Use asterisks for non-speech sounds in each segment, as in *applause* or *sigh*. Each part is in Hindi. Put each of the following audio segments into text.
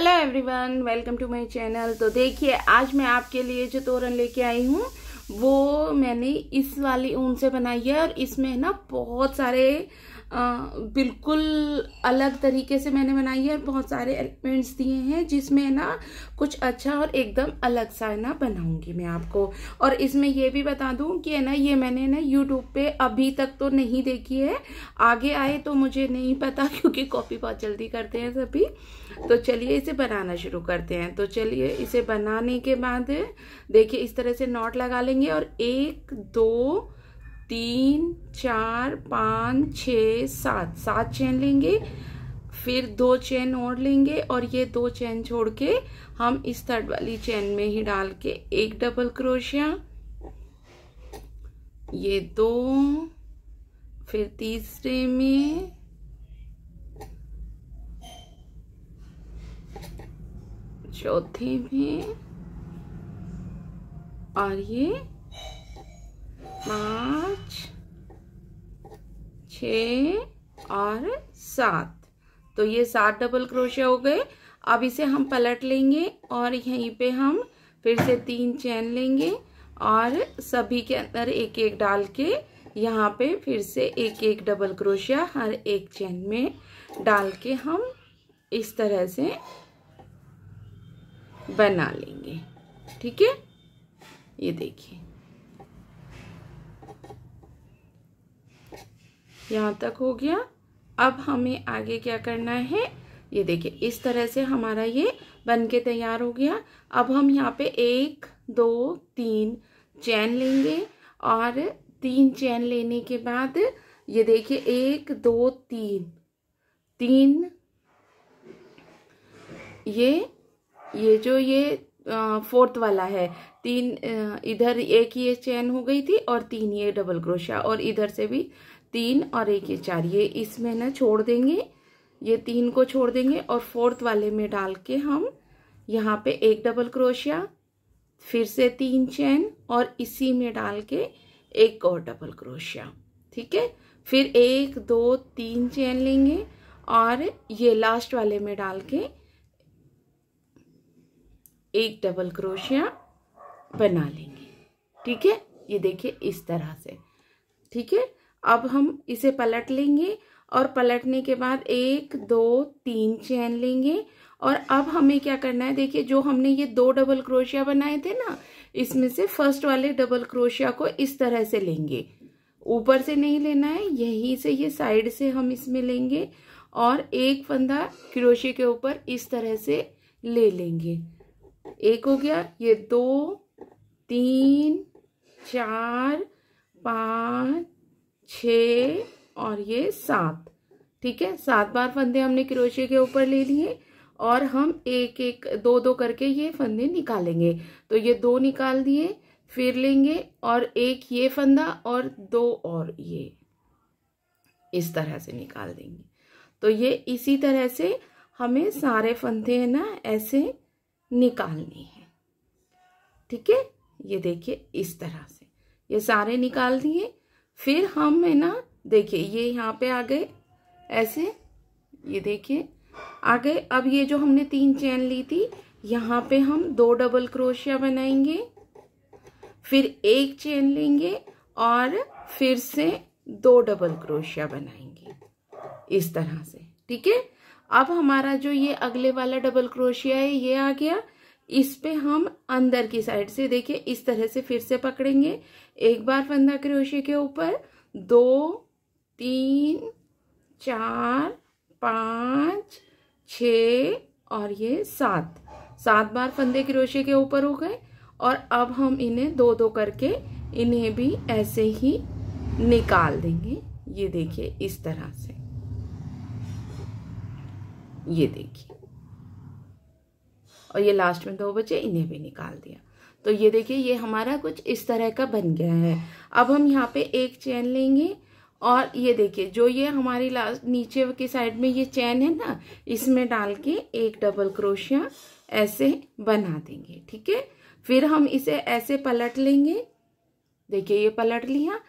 hello everyone welcome to my channel तो देखिए आज मैं आपके लिए जो तोरण लेके आई हूँ वो मैंने इस वाली ऊन से बनाई है और इसमें है ना बहुत सारे आ, बिल्कुल अलग तरीके से मैंने बनाई है और बहुत सारे एलिमेंट्स दिए हैं जिसमें ना कुछ अच्छा और एकदम अलग सा है ना बनाऊंगी मैं आपको और इसमें ये भी बता दूं कि है ना ये मैंने ना यूट्यूब पे अभी तक तो नहीं देखी है आगे आए तो मुझे नहीं पता *laughs* क्योंकि कॉपी बहुत जल्दी करते हैं सभी तो चलिए इसे बनाना शुरू करते हैं तो चलिए इसे बनाने के बाद देखिए इस तरह से नॉट लगा लेंगे और एक दो तीन चार पाँच छ सात सात चैन लेंगे फिर दो चैन और लेंगे और ये दो चैन छोड़ के हम इस थर्ड वाली चैन में ही डाल के एक डबल क्रोशिया ये दो फिर तीसरे में चौथे में और ये पाँच छ और सात तो ये सात डबल क्रोशे हो गए अब इसे हम पलट लेंगे और यहीं पे हम फिर से तीन चैन लेंगे और सभी के अंदर एक एक डाल के यहाँ पे फिर से एक एक डबल क्रोशिया हर एक चैन में डाल के हम इस तरह से बना लेंगे ठीक है ये देखिए यहाँ तक हो गया अब हमें आगे क्या करना है ये देखिए इस तरह से हमारा ये बन के तैयार हो गया अब हम यहाँ पे एक दो तीन चैन लेंगे और तीन चैन लेने के बाद ये देखिए एक दो तीन तीन ये ये जो ये फोर्थ वाला है तीन इधर एक ये चैन हो गई थी और तीन ये डबल क्रोशिया और इधर से भी तीन और एक ये चार ये इसमें ना छोड़ देंगे ये तीन को छोड़ देंगे और फोर्थ वाले में डाल के हम यहाँ पे एक डबल क्रोशिया फिर से तीन चैन और इसी में डाल के एक और डबल क्रोशिया ठीक है फिर एक दो तीन चैन लेंगे और ये लास्ट वाले में डाल के एक डबल क्रोशिया बना लेंगे ठीक है ये देखिए इस तरह से ठीक है अब हम इसे पलट लेंगे और पलटने के बाद एक दो तीन चैन लेंगे और अब हमें क्या करना है देखिए जो हमने ये दो डबल क्रोशिया बनाए थे ना इसमें से फर्स्ट वाले डबल क्रोशिया को इस तरह से लेंगे ऊपर से नहीं लेना है यहीं से ये साइड से हम इसमें लेंगे और एक फंदा क्रोशिया के ऊपर इस तरह से ले लेंगे एक हो गया ये दो तीन चार पाँच छ और ये सात ठीक है सात बार फंदे हमने क्रोशे के ऊपर ले लिए और हम एक एक दो दो करके ये फंदे निकालेंगे तो ये दो निकाल दिए फिर लेंगे और एक ये फंदा और दो और ये इस तरह से निकाल देंगे तो ये इसी तरह से हमें सारे फंदे है ना ऐसे निकालनी है ठीक है ये देखिए इस तरह से ये सारे निकाल दिए फिर हम है ना देखिए ये यहाँ पे आ गए ऐसे ये देखिए आ गए अब ये जो हमने तीन चैन ली थी यहाँ पे हम दो डबल क्रोशिया बनाएंगे फिर एक चेन लेंगे और फिर से दो डबल क्रोशिया बनाएंगे इस तरह से ठीक है अब हमारा जो ये अगले वाला डबल क्रोशिया है ये आ गया इस पे हम अंदर की साइड से देखिए इस तरह से फिर से पकड़ेंगे एक बार फंदा क्रोशिया के ऊपर दो तीन चार पाँच छ और ये सात सात बार फंदे क्रोशे के ऊपर हो गए और अब हम इन्हें दो दो करके इन्हें भी ऐसे ही निकाल देंगे ये देखिए इस तरह से ये देखिए और ये लास्ट में दो बचे इन्हें भी निकाल दिया तो ये देखिए ये हमारा कुछ इस तरह का बन गया है अब हम यहाँ पे एक चैन लेंगे और ये देखिए जो ये हमारी लास्ट नीचे के साइड में ये चैन है ना इसमें डाल के एक डबल क्रोशिया ऐसे बना देंगे ठीक है फिर हम इसे ऐसे पलट लेंगे देखिए ये पलट लिया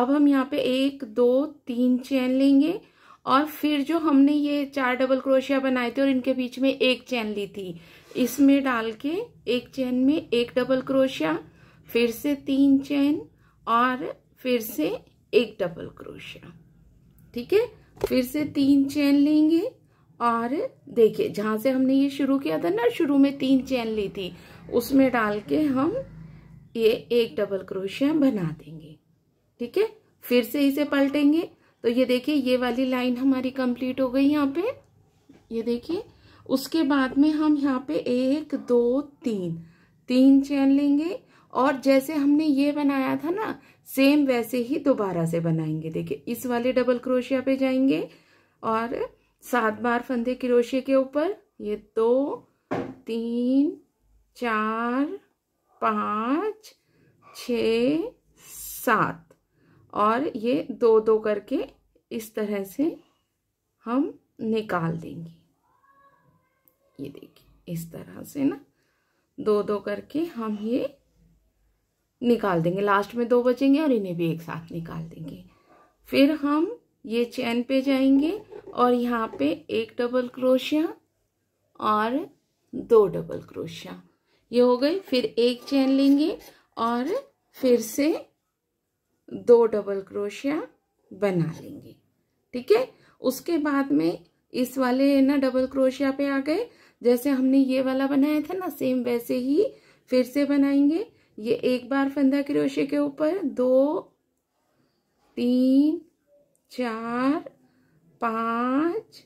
अब हम यहाँ पे एक दो तीन चैन लेंगे और फिर जो हमने ये चार डबल क्रोशिया बनाए थे और इनके बीच में एक चैन ली थी इसमें डाल के एक चैन में एक डबल क्रोशिया फिर से तीन चैन और फिर से एक डबल क्रोशिया ठीक है फिर से तीन चैन लेंगे और देखिए जहाँ से हमने ये शुरू किया था ना शुरू में तीन चैन ली थी उसमें डाल के हम ये एक डबल क्रोशिया बना देंगे ठीक है फिर से इसे पलटेंगे तो ये देखिए ये वाली लाइन हमारी कंप्लीट हो गई यहाँ पे ये देखिए उसके बाद में हम यहाँ पे एक दो तीन तीन चैन लेंगे और जैसे हमने ये बनाया था ना सेम वैसे ही दोबारा से बनाएंगे देखिए इस वाले डबल क्रोशिया पे जाएंगे और सात बार फंदे क्रोशिया के ऊपर ये दो तीन चार पाँच छ सात और ये दो दो करके इस तरह से हम निकाल देंगे ये देखिए इस तरह से ना दो दो करके हम ये निकाल देंगे लास्ट में दो बचेंगे और इन्हें भी एक साथ निकाल देंगे फिर हम ये चैन पे जाएंगे और यहाँ पे एक डबल क्रोशिया और दो डबल क्रोशिया ये हो गए फिर एक चैन लेंगे और फिर से दो डबल क्रोशिया बना लेंगे ठीक है उसके बाद में इस वाले ना डबल क्रोशिया पे आ गए जैसे हमने ये वाला बनाया था ना सेम वैसे ही फिर से बनाएंगे ये एक बार फंदा क्रोशे के ऊपर दो तीन चार पाँच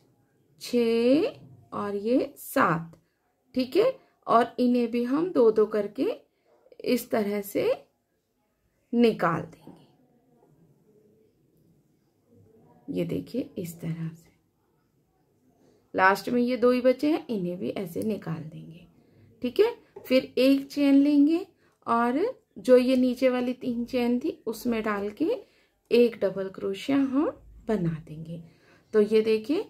छ और ये सात ठीक है और इन्हें भी हम दो दो करके इस तरह से निकाल देंगे ये देखिए इस तरह से लास्ट में ये दो ही बचे हैं इन्हें भी ऐसे निकाल देंगे ठीक है फिर एक चेन लेंगे और जो ये नीचे वाली तीन चेन थी उसमें डाल के एक डबल क्रोशिया हम बना देंगे तो ये देखिए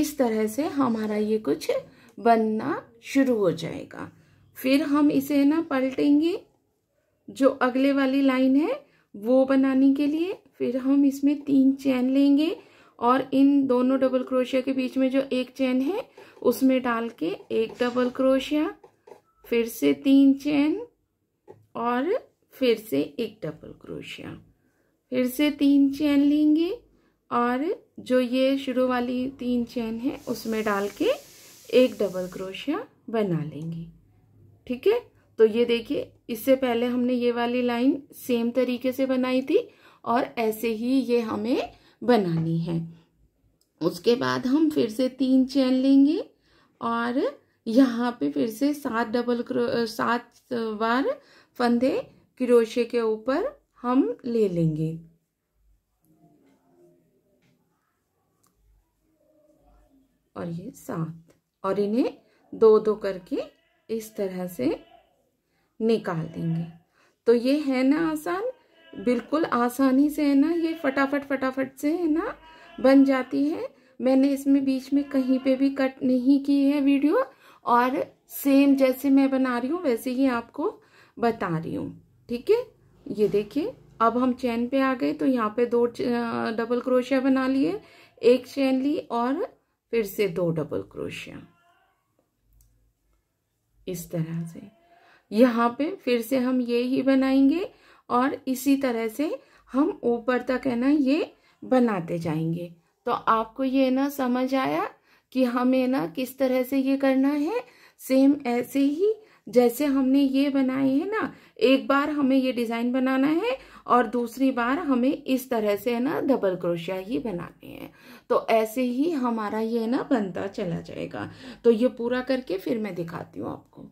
इस तरह से हमारा ये कुछ बनना शुरू हो जाएगा फिर हम इसे ना पलटेंगे जो अगले वाली लाइन है वो बनाने के लिए फिर हम इसमें तीन चैन लेंगे और इन दोनों डबल क्रोशिया के बीच में जो एक चैन है उसमें डाल के एक डबल क्रोशिया फिर से तीन चैन और फिर से एक डबल क्रोशिया फिर से तीन चैन लेंगे और जो ये शुरू वाली तीन चैन है उसमें डाल के एक डबल क्रोशिया बना लेंगे ठीक है तो ये देखिए इससे पहले हमने ये वाली लाइन सेम तरीके से बनाई थी और ऐसे ही ये हमें बनानी है उसके बाद हम फिर से तीन चैन लेंगे और यहाँ पे फिर से सात डबल सात बार फंदे क्रोशे के ऊपर हम ले लेंगे और ये सात और इन्हें दो दो करके इस तरह से निकाल देंगे तो ये है ना आसान बिल्कुल आसानी से है ना ये फटाफट फटाफट से है ना बन जाती है मैंने इसमें बीच में कहीं पे भी कट नहीं की है वीडियो और सेम जैसे मैं बना रही हूँ वैसे ही आपको बता रही हूँ ठीक है ये देखिए अब हम चैन पे आ गए तो यहाँ पे दो डबल क्रोशिया बना लिए एक चैन ली और फिर से दो डबल क्रोशिया इस तरह से यहाँ पे फिर से हम ये ही बनाएंगे और इसी तरह से हम ऊपर तक है ना ये बनाते जाएंगे तो आपको ये ना समझ आया कि हमें ना किस तरह से ये करना है सेम ऐसे ही जैसे हमने ये बनाए हैं ना एक बार हमें ये डिज़ाइन बनाना है और दूसरी बार हमें इस तरह से है ना डबल क्रोशिया ही बनाने हैं तो ऐसे ही हमारा ये ना बनता चला जाएगा तो ये पूरा करके फिर मैं दिखाती हूँ आपको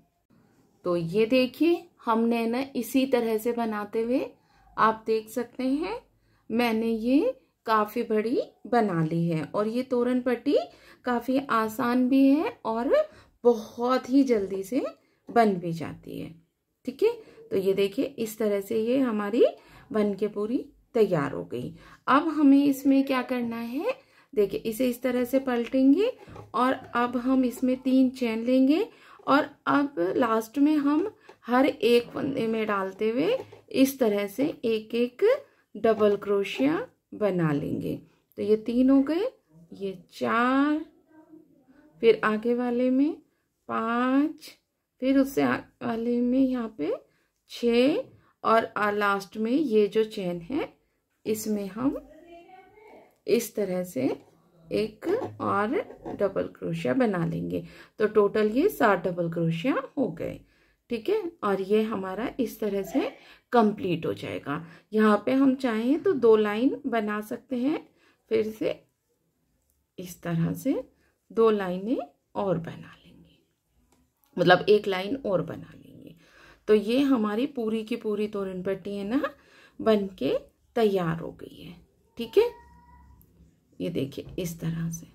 तो ये देखिए हमने ना इसी तरह से बनाते हुए आप देख सकते हैं मैंने ये काफ़ी बड़ी बना ली है और ये तोरण पट्टी काफ़ी आसान भी है और बहुत ही जल्दी से बन भी जाती है ठीक है तो ये देखिए इस तरह से ये हमारी बन के पूरी तैयार हो गई अब हमें इसमें क्या करना है देखिए इसे इस तरह से पलटेंगे और अब हम इसमें तीन चैन लेंगे और अब लास्ट में हम हर एक फंदे में डालते हुए इस तरह से एक एक डबल क्रोशिया बना लेंगे तो ये तीन हो गए ये चार फिर आगे वाले में पाँच फिर उससे आगे वाले में यहाँ पे छ और लास्ट में ये जो चैन है इसमें हम इस तरह से एक और डबल क्रोशिया बना लेंगे तो टोटल ये सात डबल क्रोशिया हो गए ठीक है और ये हमारा इस तरह से कंप्लीट हो जाएगा यहाँ पे हम चाहें तो दो लाइन बना सकते हैं फिर से इस तरह से दो लाइनें और बना लेंगे मतलब एक लाइन और बना लेंगे तो ये हमारी पूरी की पूरी तोरण पट्टी है ना बन के तैयार हो गई है ठीक है ये देखिए इस तरह से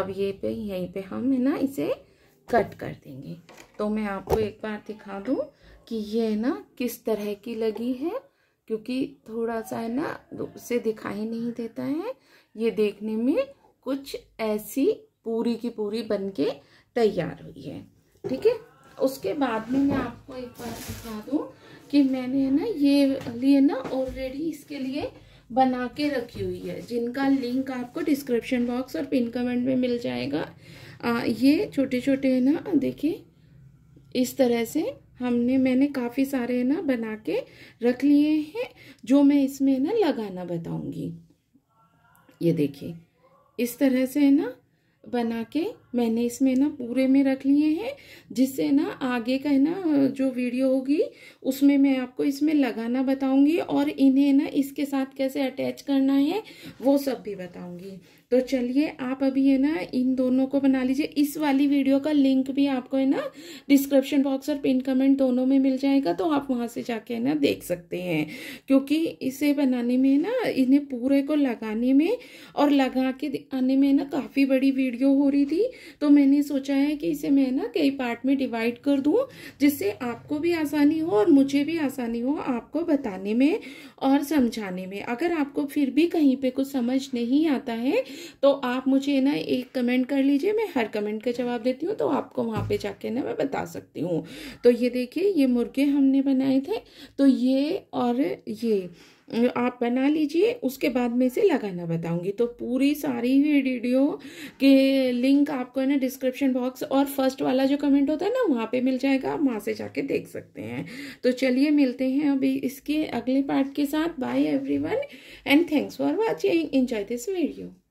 अब ये पे यहीं पे हम है ना इसे कट कर देंगे तो मैं आपको एक बार दिखा दूं कि ये है ना किस तरह की लगी है क्योंकि थोड़ा सा है ना उसे दिखाई नहीं देता है ये देखने में कुछ ऐसी पूरी की पूरी बन के तैयार हुई है ठीक है उसके बाद में मैं आपको एक बार दिखा दूँ कि मैंने ना ये लिए ना ऑलरेडी इसके लिए बना के रखी हुई है जिनका लिंक आपको डिस्क्रिप्शन बॉक्स और पिन कमेंट में मिल जाएगा आ, ये छोटे छोटे है ना देखिए इस तरह से हमने मैंने काफ़ी सारे है ना बना के रख लिए हैं जो मैं इसमें है ना लगाना बताऊंगी ये देखिए इस तरह से है ना बना के मैंने इसमें ना पूरे में रख लिए हैं जिससे ना आगे का है ना जो वीडियो होगी उसमें मैं आपको इसमें लगाना बताऊंगी और इन्हें ना इसके साथ कैसे अटैच करना है वो सब भी बताऊंगी तो चलिए आप अभी है ना इन दोनों को बना लीजिए इस वाली वीडियो का लिंक भी आपको है ना डिस्क्रिप्शन बॉक्स और पिन कमेंट दोनों में मिल जाएगा तो आप वहाँ से जाके है ना देख सकते हैं क्योंकि इसे बनाने में ना इन्हें पूरे को लगाने में और लगा के आने में ना काफ़ी बड़ी वीडियो हो रही थी तो मैंने सोचा है कि इसे मैं ना कई पार्ट में डिवाइड कर दूँ जिससे आपको भी आसानी हो और मुझे भी आसानी हो आपको बताने में और समझाने में अगर आपको फिर भी कहीं पे कुछ समझ नहीं आता है तो आप मुझे ना एक कमेंट कर लीजिए मैं हर कमेंट का जवाब देती हूँ तो आपको वहाँ पर जाके ना मैं बता सकती हूँ तो ये देखिए ये मुर्गे हमने बनाए थे तो ये और ये आप बना लीजिए उसके बाद में इसे लगाना बताऊंगी तो पूरी सारी वीडियो के लिंक आपको है ना डिस्क्रिप्शन बॉक्स और फर्स्ट वाला जो कमेंट होता है ना वहाँ पे मिल जाएगा आप वहाँ से जाके देख सकते हैं तो चलिए मिलते हैं अभी इसके अगले पार्ट के साथ bye every and thanks for watching enjoy this video